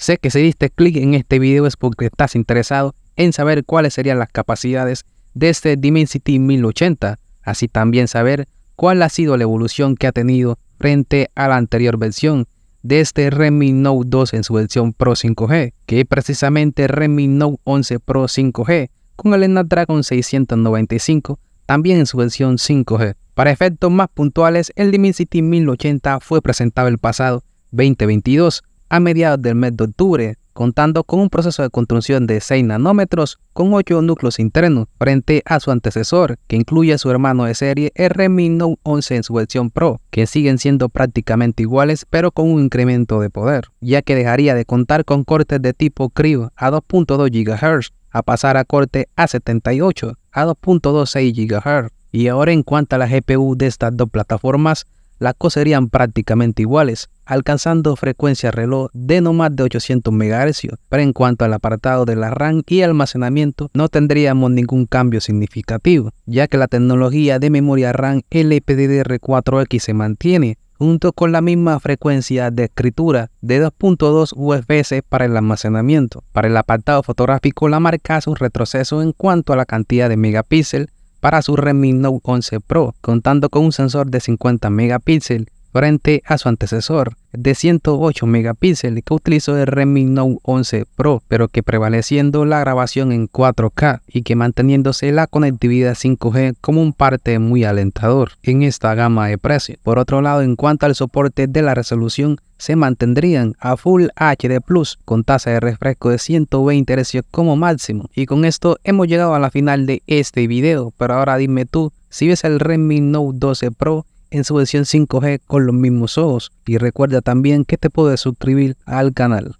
Sé que si diste clic en este video es porque estás interesado en saber cuáles serían las capacidades de este Dimensity 1080, así también saber cuál ha sido la evolución que ha tenido frente a la anterior versión de este Redmi Note 2 en su versión Pro 5G, que es precisamente Redmi Note 11 Pro 5G con el Snapdragon 695 también en su versión 5G. Para efectos más puntuales, el Dimensity 1080 fue presentado el pasado 2022 a mediados del mes de octubre, contando con un proceso de construcción de 6 nanómetros con 8 núcleos internos, frente a su antecesor, que incluye a su hermano de serie r 11 en su versión Pro, que siguen siendo prácticamente iguales pero con un incremento de poder, ya que dejaría de contar con cortes de tipo CRIO a 2.2 GHz, a pasar a corte A78 a 2.26 GHz. Y ahora en cuanto a la GPU de estas dos plataformas, las cosas serían prácticamente iguales, alcanzando frecuencia reloj de no más de 800 MHz, pero en cuanto al apartado de la RAM y almacenamiento no tendríamos ningún cambio significativo, ya que la tecnología de memoria RAM LPDDR4X se mantiene, junto con la misma frecuencia de escritura de 2.2 UFS para el almacenamiento. Para el apartado fotográfico, la marca hace un retroceso en cuanto a la cantidad de megapíxeles para su Redmi Note 11 Pro, contando con un sensor de 50 megapíxeles frente a su antecesor de 108 megapíxeles que utilizó el Redmi Note 11 Pro, pero que prevaleciendo la grabación en 4K y que manteniéndose la conectividad 5G como un parte muy alentador en esta gama de precios. Por otro lado, en cuanto al soporte de la resolución, se mantendrían a Full HD Plus con tasa de refresco de 120 Hz como máximo. Y con esto hemos llegado a la final de este video, pero ahora dime tú, si ves el Redmi Note 12 Pro en su versión 5G con los mismos ojos. Y recuerda también que te puedes suscribir al canal.